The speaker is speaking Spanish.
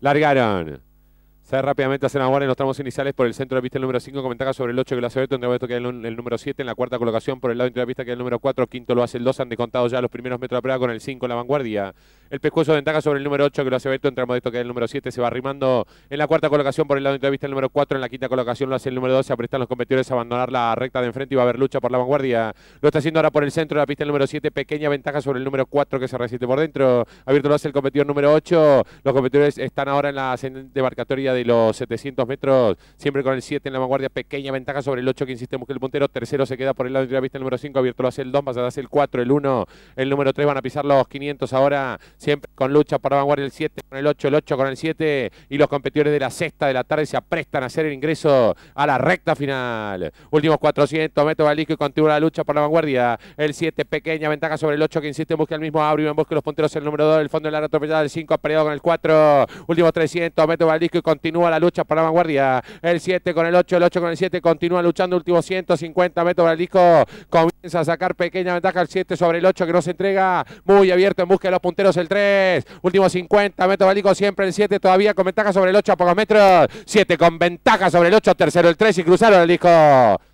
Largaron. Sale rápidamente a hacer en los tramos iniciales por el centro de la pista el número 5 comentaba sobre el 8 que lo hace Beto, en el que el, el número 7, en la cuarta colocación por el lado de la pista que el número 4, quinto lo hace el 2, han contado ya los primeros metros de prueba con el 5 en la vanguardia el pescuezo de ventaja sobre el número 8 que lo hace Beto, entramos de esto que es el número 7, se va arrimando en la cuarta colocación por el lado de vista el número 4, en la quinta colocación lo hace el número 12, apretan los competidores a abandonar la recta de enfrente y va a haber lucha por la vanguardia, lo está haciendo ahora por el centro de la pista el número 7, pequeña ventaja sobre el número 4 que se resiste por dentro, abierto lo hace el competidor número 8, los competidores están ahora en la debarcatoria de los 700 metros, siempre con el 7 en la vanguardia, pequeña ventaja sobre el 8 que insiste que el puntero, tercero se queda por el lado de la vista el número 5, abierto lo hace el 2, más hace el 4, el 1, el número 3 van a pisar los 500 ahora siempre con lucha por la vanguardia el 7 con el 8, el 8 con el 7 y los competidores de la sexta de la tarde se aprestan a hacer el ingreso a la recta final. Últimos 400 metros disco y continúa la lucha por la vanguardia. El 7 pequeña ventaja sobre el 8 que insiste en buscar el mismo abrigo en busca los punteros el número 2, el fondo de la atropellada del 5 ha peleado con el 4. Últimos 300 metros disco y continúa la lucha por la vanguardia. El 7 con el 8, el 8 con el 7 continúa luchando últimos 150 metros Balisco con a sacar pequeña ventaja al 7 sobre el 8 que no se entrega. Muy abierto en busca de los punteros el 3. Último 50 metros balico siempre el 7 todavía con ventaja sobre el 8 a pocos metros. 7 con ventaja sobre el 8. Tercero el 3 y cruzaron el disco.